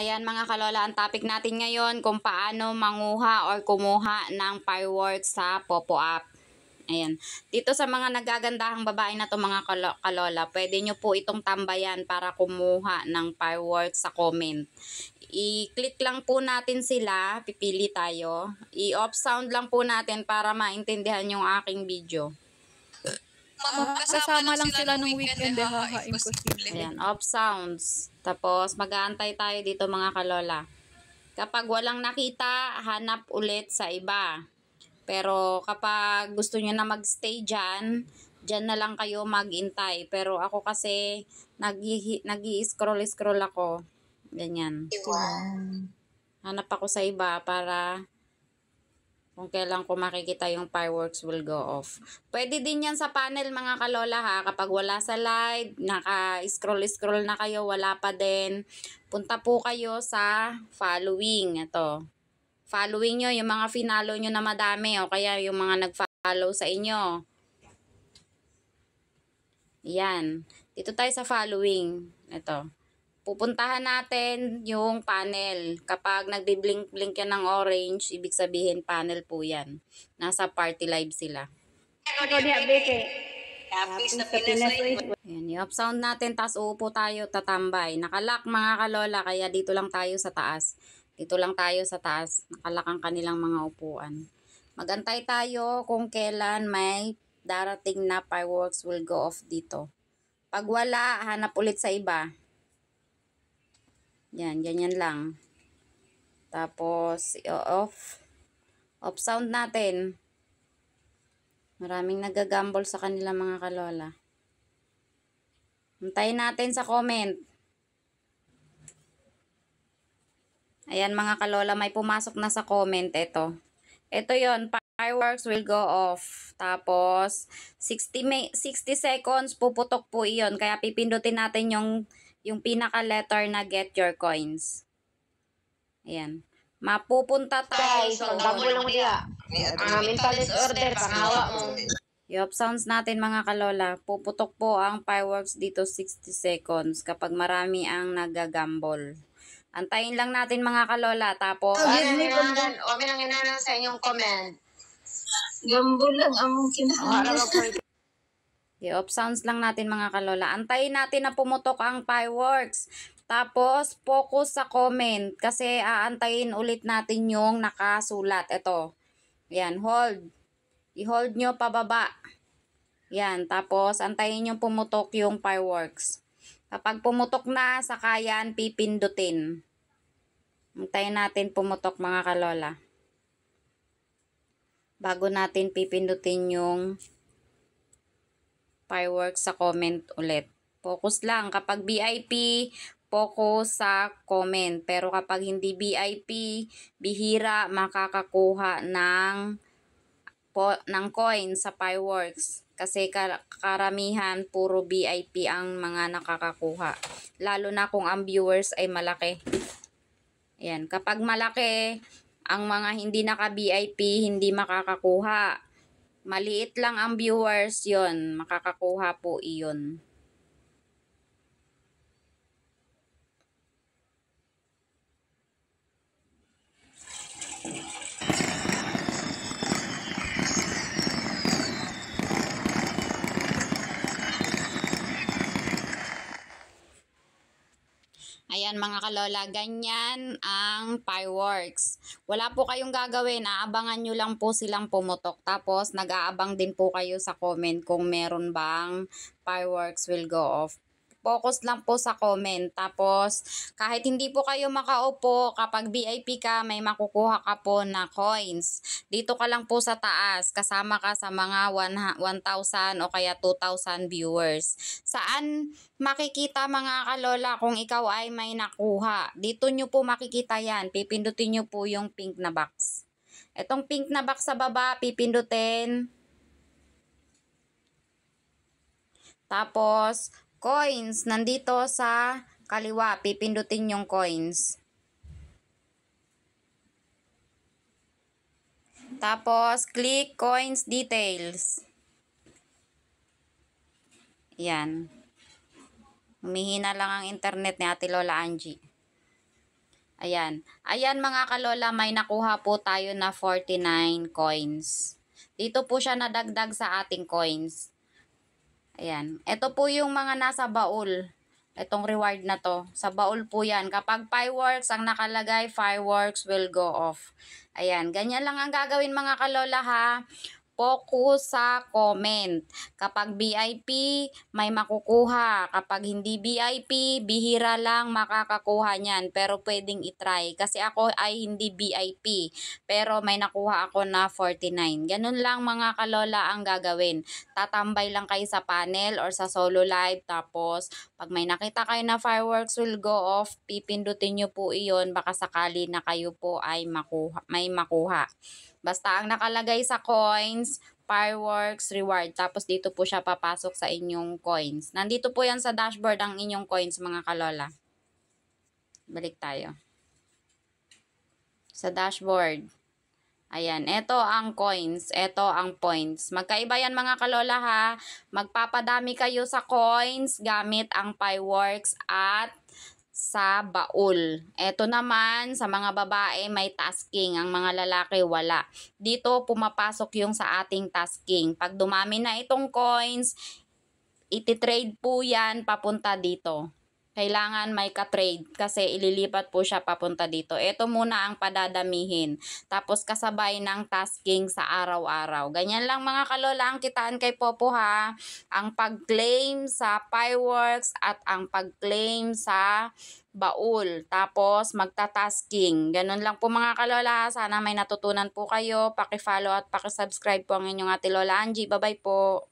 Ayan mga kalola, ang topic natin ngayon kung paano manguha or kumuha ng fireworks sa Popo App. Ayan. Dito sa mga nagagandahang babae na to mga kalola, pwede nyo po itong tambayan para kumuha ng fireworks sa comment. I-click lang po natin sila, pipili tayo. I-off sound lang po natin para maintindihan yung aking video. Mama, ah, lang sila nung weekend, ha, eh. haha, eh. imposible. Ayan, off sounds. Tapos, mag-aantay tayo dito mga kalola. Kapag walang nakita, hanap ulit sa iba. Pero kapag gusto nyo na magstay dyan, dyan na lang kayo magintay. Pero ako kasi, nag-i-scroll-scroll ako. Ganyan. Wow. Hanap ako sa iba para kung kailan ko makikita yung fireworks will go off. Pwede din yan sa panel mga kalola ha. Kapag wala sa live, naka-scroll-scroll na kayo, wala pa din. Punta po kayo sa following. Ito. Following nyo, yung mga finalo nyo na madami o kaya yung mga nag-follow sa inyo. Yan. Dito tayo sa following. Ito pupuntahan natin yung panel. Kapag nagbiblink-blink yan ng orange, ibig sabihin panel po yan. Nasa party live sila. Eh. Ayan, i-up sound natin, tapos uupo tayo, tatambay. Nakalak mga kalola, kaya dito lang tayo sa taas. Dito lang tayo sa taas. Nakalak ang kanilang mga upuan. Magantay tayo kung kailan may darating na fireworks will go off dito. Pag wala, hanap ulit sa iba. Yan, ganyan lang. Tapos, i-off. Off sound natin. Maraming nagagambol sa kanila mga kalola. Antayin natin sa comment. Ayan mga kalola, may pumasok na sa comment. Ito. Ito yon fireworks will go off. Tapos, 60, 60 seconds puputok po iyon. Kaya pipindutin natin yung yung pinaka-letter na get your coins. Ayan. Mapupunta tayo Guys, sa... magbabulong dia. Ang palace order, pangawa mo. Yup, sounds natin mga kalola. Puputok po ang fireworks dito 60 seconds kapag marami ang nagagamble. Antayin lang natin mga kalola. Tapos, oh, ominanginan lang sa inyong comment. Gambol lang among kinahanglan. I-off sounds lang natin mga kalola. Antayin natin na pumutok ang fireworks. Tapos, focus sa comment. Kasi aantayin ulit natin yung nakasulat. Ito. Yan, hold. I-hold nyo pababa. Yan, tapos antayin nyo pumutok yung fireworks. Kapag pumutok na, saka yan pipindutin. Antayin natin pumutok mga kalola. Bago natin pipindutin yung fireworks sa comment ulit. Focus lang. Kapag VIP, focus sa comment. Pero kapag hindi VIP, bihira makakakuha ng, po, ng coin sa fireworks. Kasi karamihan, puro VIP ang mga nakakakuha. Lalo na kung ang viewers ay malaki. Ayan, kapag malaki, ang mga hindi naka-VIP, hindi makakakuha Maliit lang ang viewers yon Makakakuha po iyon. Ayan mga kalola, ganyan ang fireworks. Wala po kayong gagawin, aabangan nyo lang po silang pumutok. Tapos nag-aabang din po kayo sa comment kung meron bang fireworks will go off Focus lang po sa comment. Tapos, kahit hindi po kayo makaupo, kapag VIP ka, may makukuha ka po na coins. Dito ka lang po sa taas, kasama ka sa mga 1,000 o kaya 2,000 viewers. Saan makikita mga kalola kung ikaw ay may nakuha? Dito nyo po makikita yan. Pipindutin nyo po yung pink na box. Itong pink na box sa baba, pipindutin. Tapos, Coins, nandito sa kaliwa, pipindutin yung coins. Tapos, click coins details. Yan. Humihina lang ang internet ni Ate Lola Angie. Ayan. Ayan mga kalola, may nakuha po tayo na 49 coins. Dito po siya nadagdag sa ating coins. Ayan. Ito po yung mga nasa baul. Itong reward na to. Sa baul po yan. Kapag fireworks ang nakalagay, fireworks will go off. Ayan. Ganyan lang ang gagawin mga kalola ha focus sa comment. Kapag VIP, may makukuha. Kapag hindi VIP, bihira lang makakakuha niyan. Pero pwedeng itry. Kasi ako ay hindi VIP. Pero may nakuha ako na 49. Ganun lang mga kalola ang gagawin. Tatambay lang kayo sa panel or sa solo live. Tapos, pag may nakita kayo na fireworks will go off, pipindutin nyo po iyon. Baka sakali na kayo po ay makuha, may makuha. Basta ang nakalagay sa coins, fireworks, reward. Tapos dito po siya papasok sa inyong coins. Nandito po yan sa dashboard ang inyong coins mga kalola. Balik tayo. Sa dashboard. Ayan, ito ang coins, ito ang points. Magkaiba yan mga kalola ha. Magpapadami kayo sa coins gamit ang fireworks at sa baul. Ito naman, sa mga babae may tasking, ang mga lalaki wala. Dito pumapasok yung sa ating tasking. Pag dumami na itong coins, ititrade po yan papunta dito kailangan may ka-trade kasi ililipat po siya papunta dito. Ito muna ang padadamihin. Tapos kasabay ng tasking sa araw-araw. Ganyan lang mga kalola ang kitaan kay Popo ha. Ang pag-claim sa fireworks at ang pag-claim sa baul. Tapos magta-tasking. Ganun lang po mga kalola. Sana may natutunan po kayo. Paki-follow at paki-subscribe po ang inyong Ate Lola Angie. Bye-bye po.